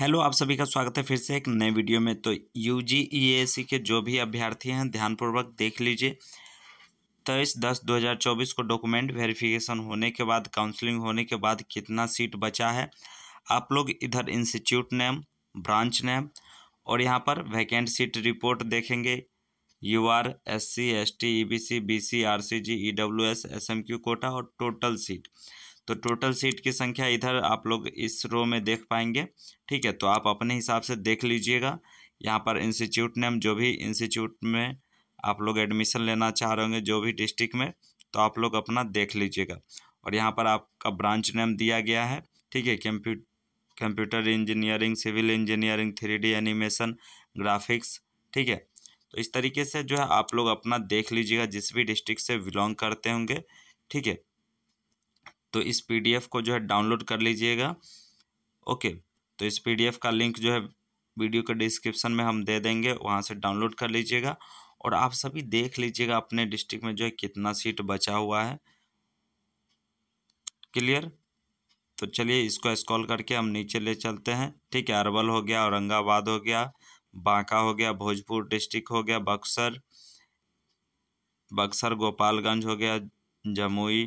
hello आप सभी का स्वागत है फिर से एक नए वीडियो में तो यू जी e के जो भी अभ्यर्थी हैं ध्यानपूर्वक देख लीजिए तेईस दस 2024 को डॉक्यूमेंट वेरिफिकेशन होने के बाद काउंसलिंग होने के बाद कितना सीट बचा है आप लोग इधर इंस्टीट्यूट नेम ब्रांच नेम और यहाँ पर वैकेंट सीट रिपोर्ट देखेंगे U R S C S T E B C B C R C G E W S S M Q quota और टोटल सीट तो टोटल सीट की संख्या इधर आप लोग इस रो में देख पाएंगे ठीक है तो आप अपने हिसाब से देख लीजिएगा यहाँ पर इंस्टीट्यूट नेम जो भी इंस्टीट्यूट में आप लोग एडमिशन लेना चाह रहे होंगे जो भी डिस्ट्रिक्ट में तो आप लोग अपना देख लीजिएगा और यहाँ पर आपका ब्रांच नेम दिया गया है ठीक है कंप्यू computer engineering civil engineering three D animation graphics ठीक है तो इस तरीके से जो है आप लोग अपना देख लीजिएगा जिस भी डिस्ट्रिक्ट से बिलोंग करते होंगे ठीक है तो इस पीडीएफ को जो है डाउनलोड कर लीजिएगा ओके तो इस पीडीएफ का लिंक जो है वीडियो के डिस्क्रिप्शन में हम दे देंगे वहाँ से डाउनलोड कर लीजिएगा और आप सभी देख लीजिएगा अपने डिस्ट्रिक्ट में जो है कितना सीट बचा हुआ है क्लियर तो चलिए इसको स्कॉल करके हम नीचे ले चलते हैं ठीक है अरवल हो गया औरंगाबाद हो गया बांका हो गया भोजपुर डिस्ट्रिक्ट हो गया बक्सर बक्सर गोपालगंज हो गया जमुई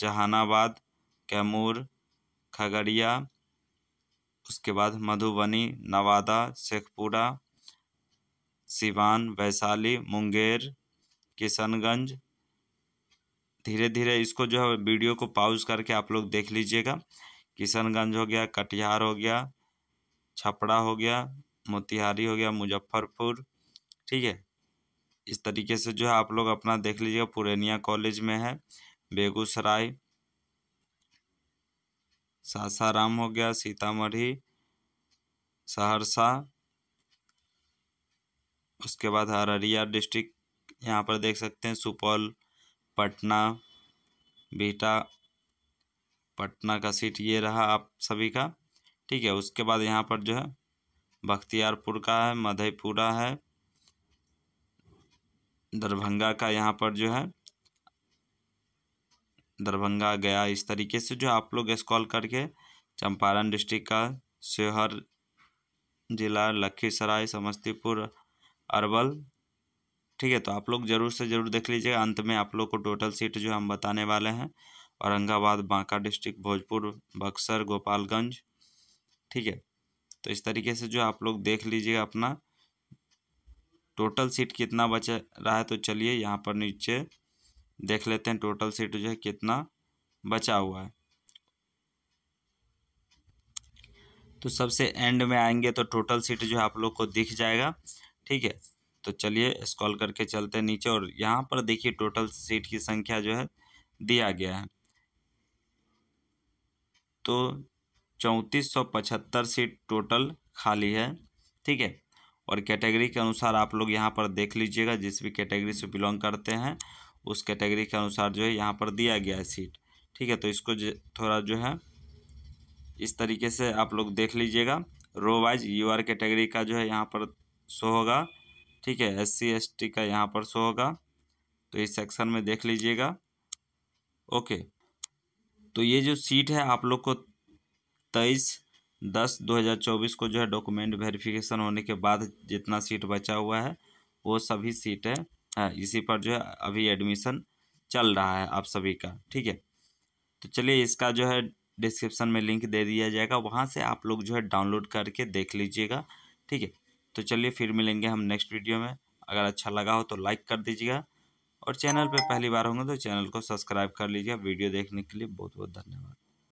जहानाबाद कैमूर खगड़िया उसके बाद मधुबनी नवादा शेखपुरा सिवान वैशाली मुंगेर किशनगंज धीरे धीरे इसको जो है वीडियो को पाउज करके आप लोग देख लीजिएगा किशनगंज हो गया कटिहार हो गया छपड़ा हो गया मोतिहारी हो गया मुजफ्फरपुर ठीक है इस तरीके से जो है आप लोग अपना देख लीजिएगा पुरेनिया कॉलेज में है बेगूसराय सासाराम हो गया सीतामढ़ी सहरसा उसके बाद अररिया डिस्ट्रिक्ट यहाँ पर देख सकते हैं सुपौल पटना बीटा पटना का सीट ये रहा आप सभी का ठीक है उसके बाद यहाँ पर जो है बख्तियारपुर का है मधेपुरा है दरभंगा का यहाँ पर जो है दरभंगा गया इस तरीके से जो आप लोग स्कॉल करके चंपारण डिस्ट्रिक्ट का शहर जिला लखीसराय समस्तीपुर अरवल ठीक है तो आप लोग ज़रूर से ज़रूर देख लीजिएगा अंत में आप लोग को टोटल सीट जो हम बताने वाले हैं औरंगाबाद बांका डिस्ट्रिक्ट भोजपुर बक्सर गोपालगंज ठीक है तो इस तरीके से जो आप लोग देख लीजिएगा अपना टोटल सीट कितना बचा रहा है तो चलिए यहाँ पर नीचे देख लेते हैं टोटल सीट जो है कितना बचा हुआ है तो सबसे एंड में आएंगे तो टोटल सीट जो है आप लोग को दिख जाएगा ठीक है तो चलिए स्कॉल करके चलते हैं नीचे और यहाँ पर देखिए टोटल सीट की संख्या जो है दिया गया है तो चौंतीस सौ पचहत्तर सीट टोटल खाली है ठीक है और कैटेगरी के अनुसार आप लोग यहाँ पर देख लीजिएगा जिस भी कैटेगरी से बिलोंग करते हैं उस कैटेगरी के अनुसार जो है यहाँ पर दिया गया है सीट ठीक है तो इसको थोड़ा जो है इस तरीके से आप लोग देख लीजिएगा row wise U R category का जो है यहाँ पर शो होगा ठीक है एस सी एस टी का यहाँ पर शो होगा तो इस सेक्शन में देख लीजिएगा ओके तो ये जो सीट है आप लोग को तेईस दस दो हज़ार चौबीस को जो है डॉक्यूमेंट वेरिफिकेशन होने के बाद जितना सीट बचा हुआ है वो सभी सीट है हाँ इसी पर जो है अभी एडमिशन चल रहा है आप सभी का ठीक है तो चलिए इसका जो है डिस्क्रिप्शन में लिंक दे दिया जाएगा वहाँ से आप लोग जो है डाउनलोड करके देख लीजिएगा ठीक है तो चलिए फिर मिलेंगे हम नेक्स्ट वीडियो में अगर अच्छा लगा हो तो लाइक कर दीजिएगा और चैनल पर पहली बार होंगे तो चैनल को सब्सक्राइब कर लीजिएगा वीडियो देखने के लिए बहुत बहुत धन्यवाद